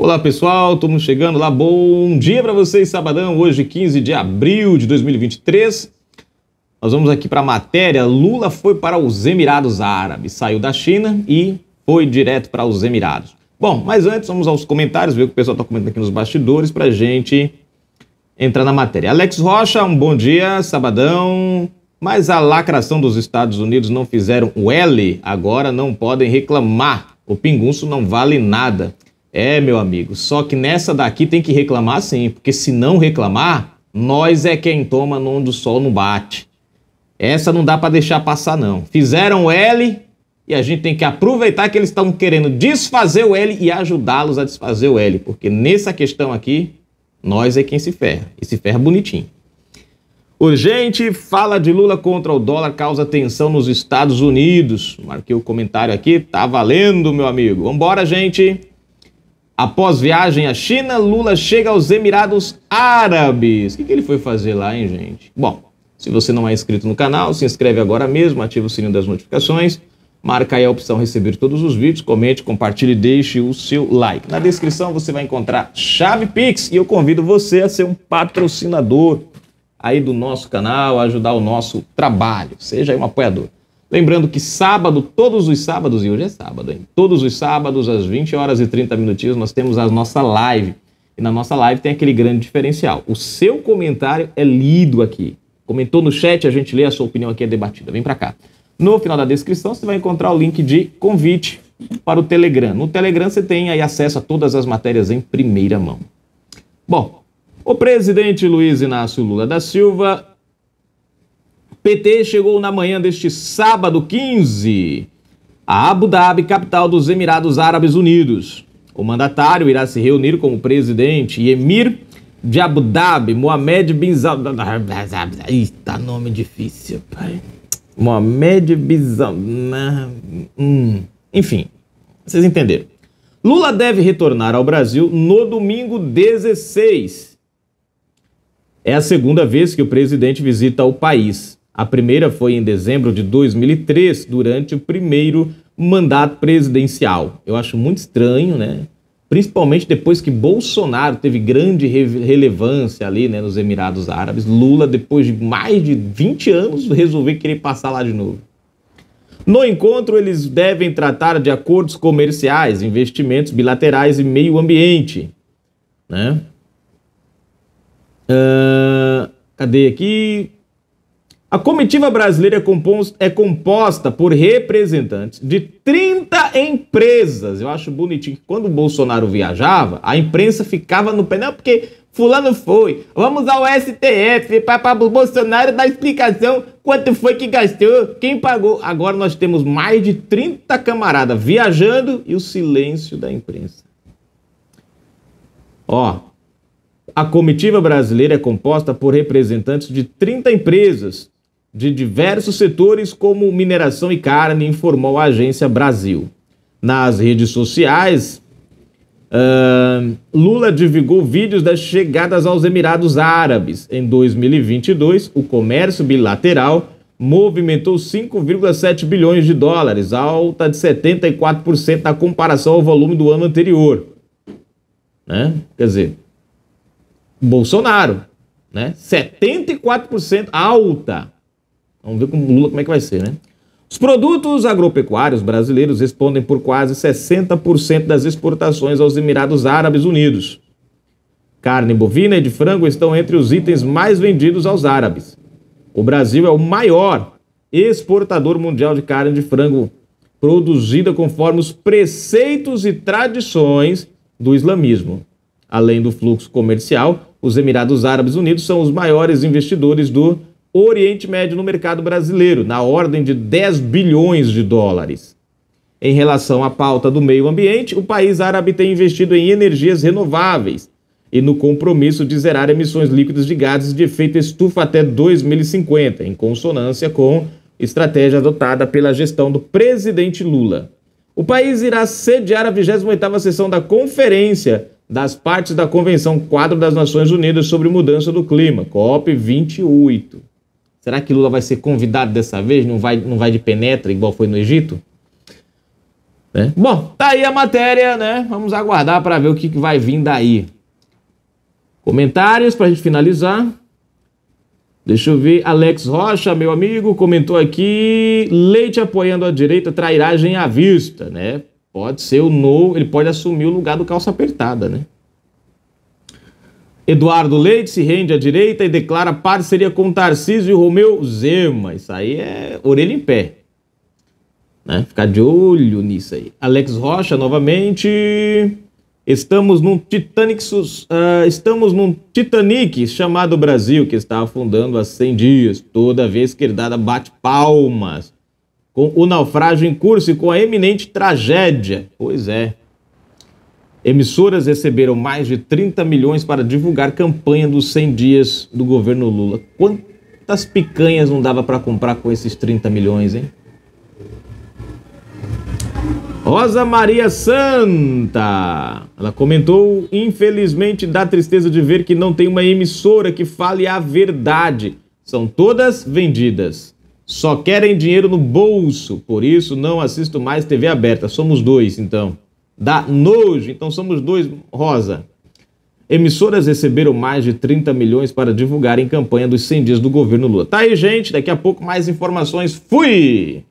Olá pessoal, estamos chegando lá. Bom dia para vocês, sabadão, hoje 15 de abril de 2023. Nós vamos aqui para a matéria. Lula foi para os Emirados Árabes, saiu da China e foi direto para os Emirados. Bom, mas antes vamos aos comentários, ver o que o pessoal está comentando aqui nos bastidores para gente entrar na matéria. Alex Rocha, um bom dia, sabadão. Mas a lacração dos Estados Unidos não fizeram o L, agora não podem reclamar. O pingunço não vale nada. É, meu amigo, só que nessa daqui tem que reclamar sim, porque se não reclamar, nós é quem toma no onde o sol não bate. Essa não dá para deixar passar não. Fizeram o L e a gente tem que aproveitar que eles estão querendo desfazer o L e ajudá-los a desfazer o L, porque nessa questão aqui, nós é quem se ferra, e se ferra bonitinho. Urgente, fala de Lula contra o dólar causa tensão nos Estados Unidos. Marquei o comentário aqui, tá valendo, meu amigo. Vambora, gente! Após viagem à China, Lula chega aos Emirados Árabes. O que, que ele foi fazer lá, hein, gente? Bom, se você não é inscrito no canal, se inscreve agora mesmo, ativa o sininho das notificações, marca aí a opção receber todos os vídeos, comente, compartilhe e deixe o seu like. Na descrição você vai encontrar chave Pix e eu convido você a ser um patrocinador aí do nosso canal, ajudar o nosso trabalho. Seja aí um apoiador. Lembrando que sábado, todos os sábados, e hoje é sábado, hein? Todos os sábados, às 20 horas e 30 minutinhos, nós temos a nossa live. E na nossa live tem aquele grande diferencial. O seu comentário é lido aqui. Comentou no chat, a gente lê, a sua opinião aqui é debatida. Vem para cá. No final da descrição, você vai encontrar o link de convite para o Telegram. No Telegram você tem aí acesso a todas as matérias em primeira mão. Bom, o presidente Luiz Inácio Lula da Silva PT chegou na manhã deste sábado 15 a Abu Dhabi, capital dos Emirados Árabes Unidos. O mandatário irá se reunir com o presidente e emir de Abu Dhabi, Mohamed bin Zayed. Eita, nome difícil, pai. Mohamed bin hum. Enfim, vocês entenderam. Lula deve retornar ao Brasil no domingo 16. É a segunda vez que o presidente visita o país. A primeira foi em dezembro de 2003, durante o primeiro mandato presidencial. Eu acho muito estranho, né? Principalmente depois que Bolsonaro teve grande relevância ali né, nos Emirados Árabes, Lula, depois de mais de 20 anos, resolveu querer passar lá de novo. No encontro, eles devem tratar de acordos comerciais, investimentos bilaterais e meio ambiente. Né? Uh, cadê aqui? A comitiva brasileira é, é, composta por representantes de 30 empresas. Eu acho bonitinho que quando o Bolsonaro viajava, a imprensa ficava no pé, porque fulano foi. Vamos ao STF para o Bolsonaro dar explicação quanto foi que gastou, quem pagou. Agora nós temos mais de 30 camaradas viajando e o silêncio da imprensa. Ó, a comitiva brasileira é composta por representantes de 30 empresas, de diversos setores, como mineração e carne, informou a agência Brasil. Nas redes sociais, uh, Lula divulgou vídeos das chegadas aos Emirados Árabes. Em 2022, o comércio bilateral movimentou 5,7 bilhões de dólares, alta de 74% na comparação ao volume do ano anterior. Né? Quer dizer, Bolsonaro, né? 74% alta Vamos ver com o Lula como é que vai ser, né? Os produtos agropecuários brasileiros respondem por quase 60% das exportações aos Emirados Árabes Unidos. Carne bovina e de frango estão entre os itens mais vendidos aos árabes. O Brasil é o maior exportador mundial de carne de frango produzida conforme os preceitos e tradições do islamismo. Além do fluxo comercial, os Emirados Árabes Unidos são os maiores investidores do Oriente Médio no mercado brasileiro, na ordem de 10 bilhões de dólares. Em relação à pauta do meio ambiente, o país árabe tem investido em energias renováveis e no compromisso de zerar emissões líquidas de gases de efeito estufa até 2050, em consonância com estratégia adotada pela gestão do presidente Lula. O país irá sediar a 28ª sessão da Conferência das Partes da Convenção Quadro das Nações Unidas sobre Mudança do Clima, COP 28. Será que Lula vai ser convidado dessa vez? Não vai, não vai de penetra, igual foi no Egito? Né? Bom, tá aí a matéria, né? Vamos aguardar para ver o que, que vai vir daí. Comentários para a gente finalizar. Deixa eu ver. Alex Rocha, meu amigo, comentou aqui: Leite apoiando a direita, trairagem à vista, né? Pode ser o novo, ele pode assumir o lugar do calça apertada, né? Eduardo Leite se rende à direita e declara parceria com Tarcísio e Romeu Zema. Isso aí é orelha em pé. Né? Ficar de olho nisso aí. Alex Rocha, novamente. Estamos num Titanic, uh, estamos num Titanic chamado Brasil, que está afundando há 100 dias. Toda vez que herdada bate palmas com o naufrágio em curso e com a eminente tragédia. Pois é, Emissoras receberam mais de 30 milhões para divulgar campanha dos 100 dias do governo Lula. Quantas picanhas não dava para comprar com esses 30 milhões, hein? Rosa Maria Santa. Ela comentou: infelizmente dá tristeza de ver que não tem uma emissora que fale a verdade. São todas vendidas. Só querem dinheiro no bolso. Por isso não assisto mais TV aberta. Somos dois, então dá nojo. Então somos dois, Rosa. Emissoras receberam mais de 30 milhões para divulgar em campanha dos 100 dias do governo Lula. Tá aí, gente. Daqui a pouco mais informações. Fui!